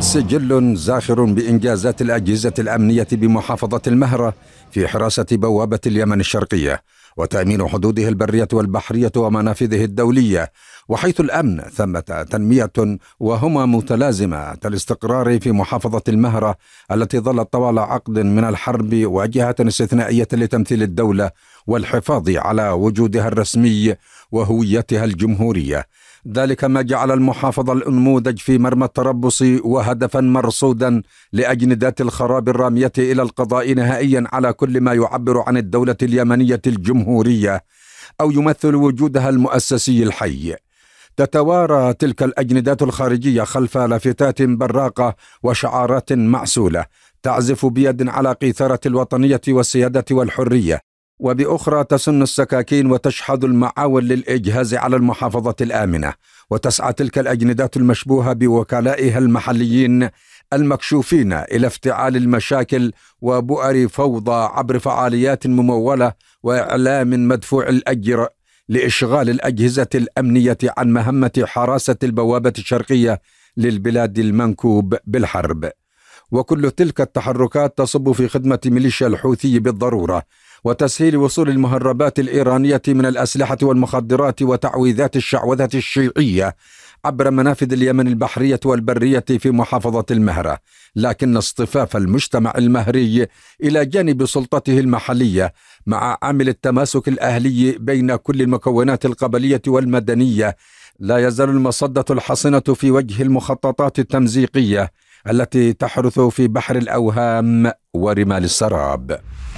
سجل زاخر بإنجازات الأجهزة الأمنية بمحافظة المهرة في حراسة بوابة اليمن الشرقية وتأمين حدوده البرية والبحرية ومنافذه الدولية وحيث الأمن ثمة تنمية وهما متلازمة الاستقرار في محافظة المهرة التي ظلت طوال عقد من الحرب واجهة استثنائية لتمثيل الدولة والحفاظ على وجودها الرسمي وهويتها الجمهورية ذلك ما جعل المحافظة الأنموذج في مرمى التربص وهدفا مرصودا لأجندات الخراب الرامية إلى القضاء نهائيا على كل ما يعبر عن الدولة اليمنية الجمهورية أو يمثل وجودها المؤسسي الحي تتوارى تلك الاجندات الخارجيه خلف لافتات براقه وشعارات معسوله تعزف بيد على قيثره الوطنيه والسياده والحريه وبأخرى تسن السكاكين وتشحذ المعاول للإجهاز على المحافظة الآمنة وتسعى تلك الأجندات المشبوهة بوكلائها المحليين المكشوفين إلى افتعال المشاكل وبؤر فوضى عبر فعاليات ممولة وإعلام مدفوع الأجر لإشغال الأجهزة الأمنية عن مهمة حراسة البوابة الشرقية للبلاد المنكوب بالحرب وكل تلك التحركات تصب في خدمة ميليشيا الحوثي بالضرورة وتسهيل وصول المهربات الإيرانية من الأسلحة والمخدرات وتعويذات الشعوذة الشيعية عبر منافذ اليمن البحرية والبرية في محافظة المهرة، لكن اصطفاف المجتمع المهري إلى جانب سلطته المحلية مع عامل التماسك الأهلي بين كل المكونات القبلية والمدنية لا يزال المصدة الحصنة في وجه المخططات التمزيقية التي تحرث في بحر الأوهام ورمال السراب.